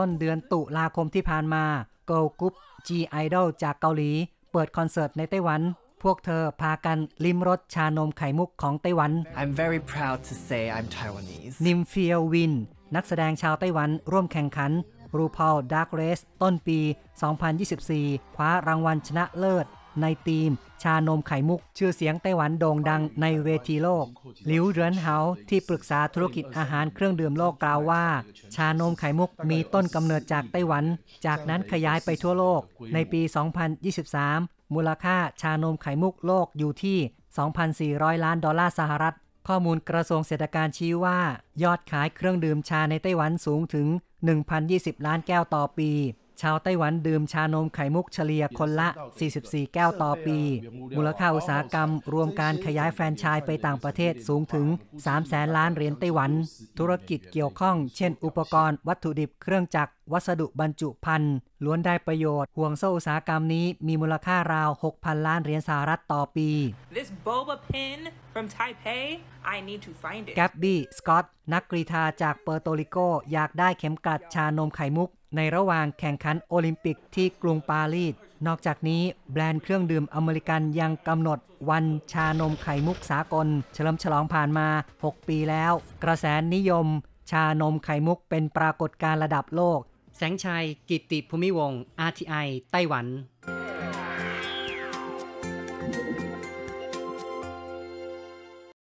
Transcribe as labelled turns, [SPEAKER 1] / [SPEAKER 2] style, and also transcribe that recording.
[SPEAKER 1] ต้นเดือนตุลาคมที่ผ่านมา เกิลกรุ๊ป G Idol จากเกาหลี เปิดคอนเสิร์ตในไต้หวัน พวกเธอพากัน ลิ้มรสชานมไข่มุกของไต้หวัน I'm very proud to say I'm Taiwanese นิมเฟียวิน นักแสดงชาวไต้หวันร่วมแข่งขัน รูพอลดาร์กเรสต้นปี 2024 คว้ารางวัลชนะเลิศในทีมชานมไข่มุกชื่อเสียงไต้หวันโด่งดังในเวทีโลก หลิวเรินเฮาที่ปรึกษาธุรกิจอาหารเครื่องดื่มโลกกล่าวว่า ชานมไข่มุกมีต้นกำเนิดจากไต้หวัน จากนั้นขยายไปทั่วโลก ในปี 2023 มูลค่าชานมไข่มุกโลกอยู่ที่ 2,400 ล้านดอลลาร์สหรัฐ ข้อมูลกระทรวงเศรษฐการชี้ว่ายอดขายเครื่องดื่มชาในไต้หวันสูงถึง1,020 ล้านแก้วต่อปีชาวไต้หวันดื่มชานมไข่มุกเฉลี่ยคนละ 44 แก้วต่อปี มูลค่าอุตสาหกรรมรวมการขยายแฟรนไชส์ไปต่างประเทศสูงถึง 3 แสนล้านเหรียญไต้หวัน ธุรกิจเกี่ยวข้องเช่นอุปกรณ์วัตถุดิบเครื่องจักรวัสดุบรรจุภัณฑ์ล้วนได้ประโยชน์ห่วงโซ่อุตสาหกรรมนี้มีมูลค่าราว 6,000 ล้านเหรียญสหรัฐต่อปี
[SPEAKER 2] This boba pin from Taipei I need to find it แกบ
[SPEAKER 1] บี้สกอตนักกรีธาจากเปอร์โตริโกอยากได้เข็มกลัดชานมไข่มุกในระหว่างแข่งขันโอลิมปิกที่กรุงปารีส นอกจากนี้แบรนด์เครื่องดื่มอเมริกันยังกำหนด วันชานมไข่มุกสากลเฉลิมฉลองผ่านมา 6 ปีแล้ว กระแสนิยมชานมไข่มุกเป็นปรากฏการระดับโลก แสงชัยกิติภูมิวงศ์ RTI ไต้หวัน